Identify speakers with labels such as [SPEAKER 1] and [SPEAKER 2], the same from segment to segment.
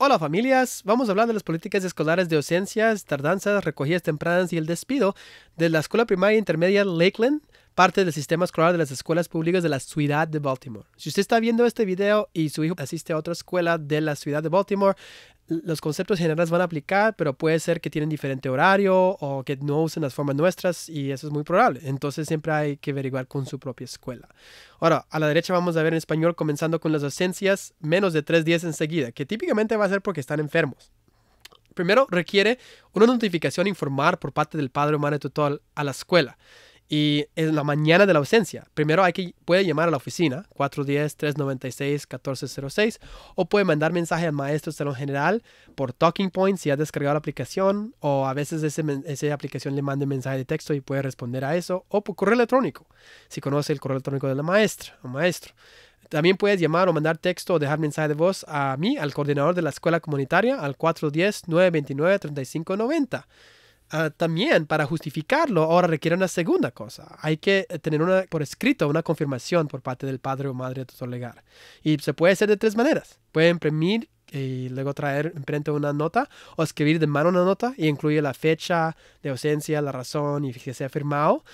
[SPEAKER 1] Hola familias, vamos a hablar de las políticas escolares de ausencias, tardanzas, recogidas tempranas y el despido de la escuela primaria intermedia Lakeland, parte del sistema escolar de las escuelas públicas de la ciudad de Baltimore. Si usted está viendo este video y su hijo asiste a otra escuela de la ciudad de Baltimore, los conceptos generales van a aplicar, pero puede ser que tienen diferente horario o que no usen las formas nuestras y eso es muy probable. Entonces siempre hay que averiguar con su propia escuela. Ahora, a la derecha vamos a ver en español comenzando con las ausencias menos de tres días enseguida, que típicamente va a ser porque están enfermos. Primero requiere una notificación informar por parte del padre o madre tutor a la escuela. Y en la mañana de la ausencia, primero hay que, puede llamar a la oficina 410-396-1406 o puede mandar mensaje al maestro salón general por Talking Point si ha descargado la aplicación o a veces ese, esa aplicación le manda mensaje de texto y puede responder a eso o por correo electrónico si conoce el correo electrónico de la maestra o maestro. También puedes llamar o mandar texto o dejar mensaje de voz a mí, al coordinador de la escuela comunitaria, al 410-929-3590. Ah, también para justificarlo ahora requiere una segunda cosa. Hay que eh, tener una, por escrito una confirmación por parte del padre o madre tutor legal. Y se puede hacer de tres maneras. Puede imprimir eh, y luego traer, frente una nota o escribir de mano una nota y incluye la fecha de ausencia, la razón y que ha firmado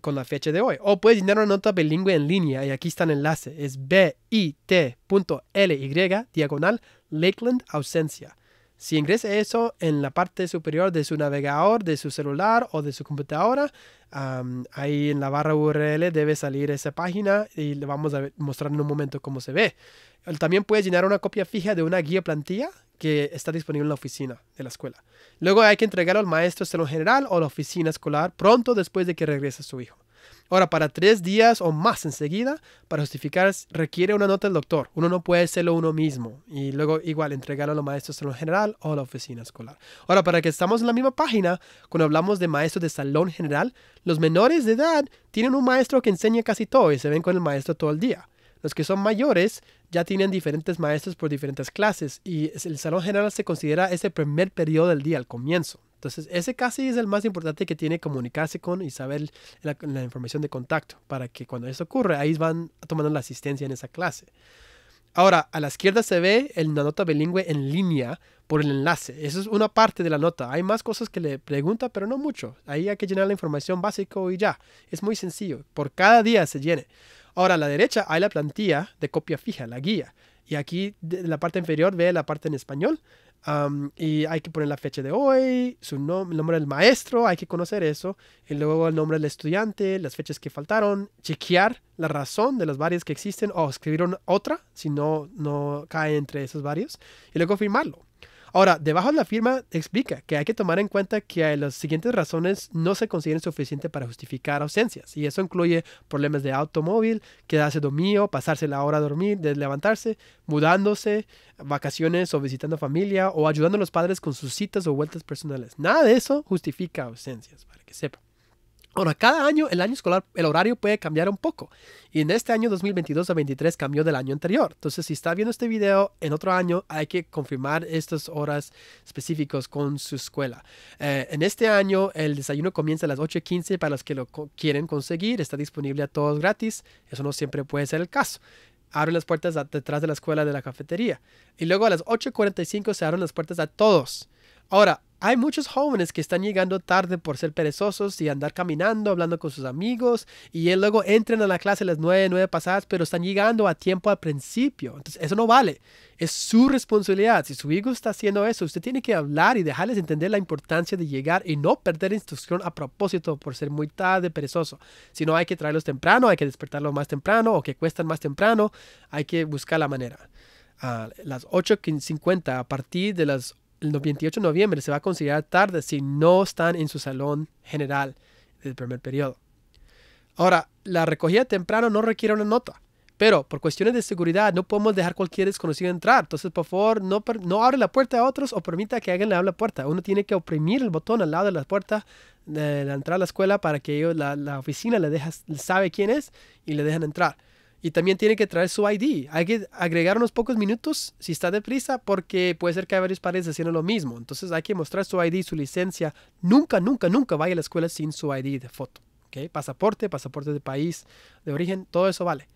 [SPEAKER 1] con la fecha de hoy. O puedes llenar una nota bilingüe en línea y aquí está el enlace. Es bit.ly diagonal Lakeland ausencia. Si ingresa eso en la parte superior de su navegador, de su celular o de su computadora, ahí en la barra URL debe salir esa página y le vamos a mostrar en un momento cómo se ve. También puede llenar una copia fija de una guía plantilla que está disponible en la oficina de la escuela. Luego hay que entregarlo al maestro de salón general o la oficina escolar pronto después de que regrese su hijo. Ahora, para tres días o más enseguida, para justificar, requiere una nota del doctor. Uno no puede hacerlo uno mismo. Y luego, igual, entregarlo a los maestros de salón general o a la oficina escolar. Ahora, para que estamos en la misma página, cuando hablamos de maestros de salón general, los menores de edad tienen un maestro que enseña casi todo y se ven con el maestro todo el día. Los que son mayores ya tienen diferentes maestros por diferentes clases y el salón general se considera ese primer periodo del día, al comienzo. Entonces, ese casi es el más importante que tiene comunicarse con Isabel saber la, información de contacto para que cuando eso ocurre ahí van tomando la asistencia en esa clase. Ahora, a la izquierda se ve el, la nota bilingüe en línea por el enlace. Eso es una parte de la nota. Hay más cosas que le pregunta, pero no mucho. Ahí hay que llenar la información básica y ya. Es muy sencillo. Por cada día se llene. Ahora, a la derecha hay la plantilla de copia fija, la guía. Y aquí, en la parte inferior, ve la parte en español y hay que poner la fecha de hoy, su el nombre del maestro, hay que conocer eso, y luego el nombre del estudiante, las fechas que faltaron, chequear la razón de las varias que existen o escribir otra si no, no cae entre esos varios, y luego firmarlo. Ahora, debajo de la firma explica que hay que tomar en cuenta que las siguientes razones no se consideran suficientes para justificar ausencias, y eso incluye problemas de automóvil, quedarse dormido, pasarse la hora a dormir, de levantarse, mudándose, vacaciones o visitando familia o ayudando a los padres con sus citas o vueltas personales. Nada de eso justifica ausencias, para que sepa. Ahora, cada año el año escolar, el horario puede cambiar un poco. Y en este año 2022 a 2023, cambió del año anterior. Entonces, si está viendo este video en otro año, hay que confirmar estas horas específicas con su escuela. Eh, en este año el desayuno comienza a las 8.15 para los que lo quieren conseguir. Está disponible a todos gratis. Eso no siempre puede ser el caso abren las puertas detrás de la escuela de la cafetería. Y luego a las 8.45 se abren las puertas a todos. Ahora, hay muchos jóvenes que están llegando tarde por ser perezosos y andar caminando, hablando con sus amigos, y luego entran a la clase a las nueve, 9 pasadas, pero están llegando a tiempo al principio. Entonces, eso no vale. Es su responsabilidad. Si su hijo está haciendo eso, usted tiene que hablar y dejarles entender la importancia de llegar y no perder instrucción a propósito por ser muy tarde, perezoso. Si no, hay que traerlos temprano, hay que despertarlos más temprano o que cuestan más temprano. Hay que buscar la manera. A ah, las 8.50, a partir de las el 28 de noviembre se va a considerar tarde si no están en su salón general del primer periodo. Ahora, la recogida temprano no requiere una nota, pero por cuestiones de seguridad no podemos dejar cualquier desconocido entrar. Entonces, por favor, no, no abre la puerta a otros o permita que alguien le abra la puerta. Uno tiene que oprimir el botón al lado de la puerta de la entrada a la escuela para que la, oficina le deja, sabe quién es y le dejan entrar y también tiene que traer su ID. Hay que agregar unos pocos minutos si está deprisa porque puede ser que hay varios padres haciendo lo mismo. Entonces hay que mostrar su ID, su licencia. Nunca, nunca, nunca vaya a la escuela sin su ID de foto. ¿okay? Pasaporte, pasaporte de país, de origen, todo eso vale.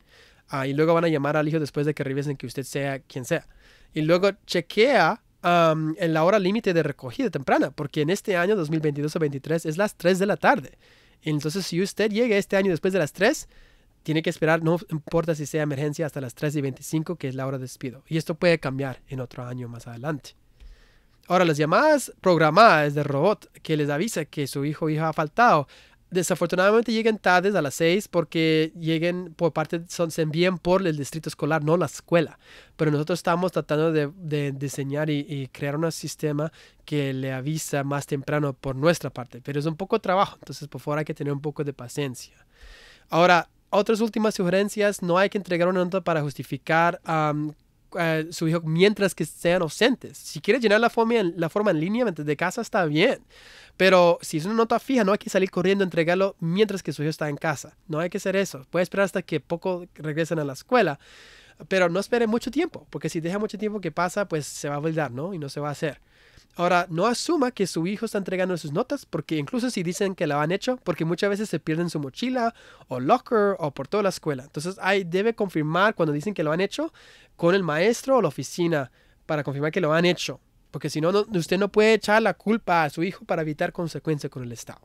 [SPEAKER 1] Ah, y luego van a llamar al hijo después de que revisen que usted sea quien sea. Y luego chequea en la hora límite de recogida temprana, porque en este año 2022 o 2023, es las 3 de la tarde. Entonces si usted llega este año después de las 3, tiene que esperar, no importa si sea emergencia, hasta las 3 y 25, que es la hora de despido. Y esto puede cambiar en otro año más adelante. Ahora, las llamadas programadas de robot que les avisa que su hijo o hija ha faltado, desafortunadamente llegan tardes a las 6 porque lleguen por parte, son, se envían por el distrito escolar, no la escuela. Pero nosotros estamos tratando de, diseñar y, y, crear un sistema que le avisa más temprano por nuestra parte. Pero es un poco de trabajo, entonces por favor hay que tener un poco de paciencia. Ahora, otras últimas sugerencias, no hay que entregar una nota para justificar a eh, su hijo mientras que sean ausentes. Si quiere llenar la forma, en, la forma en línea mientras de casa, está bien. Pero si es una nota fija, no hay que salir corriendo a entregarlo mientras que su hijo está en casa. No hay que hacer eso. Puede esperar hasta que poco regresen a la escuela. Pero no espere mucho tiempo, porque si deja mucho tiempo que pasa, pues se va a olvidar, ¿no? Y no se va a hacer. Ahora, no asuma que su hijo está entregando sus notas, porque incluso si dicen que lo han hecho, porque muchas veces se pierden su mochila o locker o por toda la escuela. Entonces, ahí debe confirmar cuando dicen que lo han hecho con el maestro o la oficina para confirmar que lo han hecho, porque si no, usted no puede echar la culpa a su hijo para evitar consecuencias con el Estado.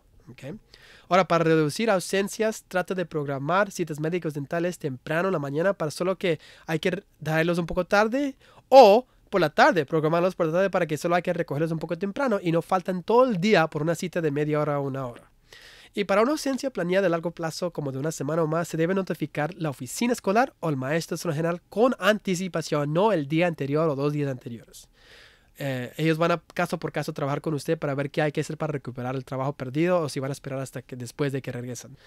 [SPEAKER 1] Ahora, para reducir ausencias, trata de programar citas médicos dentales temprano en la mañana para solo que hay que darlos un poco tarde o por la tarde, programarlos por la tarde para que solo hay que recogerlos un poco temprano y no faltan todo el día por una cita de media hora o una hora. Y para una ausencia planeada de largo plazo, como de una semana o más, se debe notificar la oficina escolar o el maestro general con anticipación, no el día anterior o dos días anteriores. Eh, ellos van a caso por caso trabajar con usted para ver qué hay que hacer para recuperar el trabajo perdido o si van a esperar hasta que después de que regresan.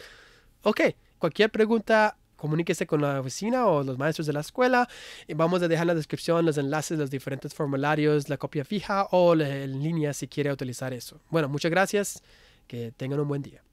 [SPEAKER 1] Ok, cualquier pregunta comuníquese con la oficina o los maestros de la escuela. Y vamos a dejar en la descripción los enlaces, los diferentes formularios, la copia fija o en línea si quiere utilizar eso. Bueno, muchas gracias. Que tengan un buen día.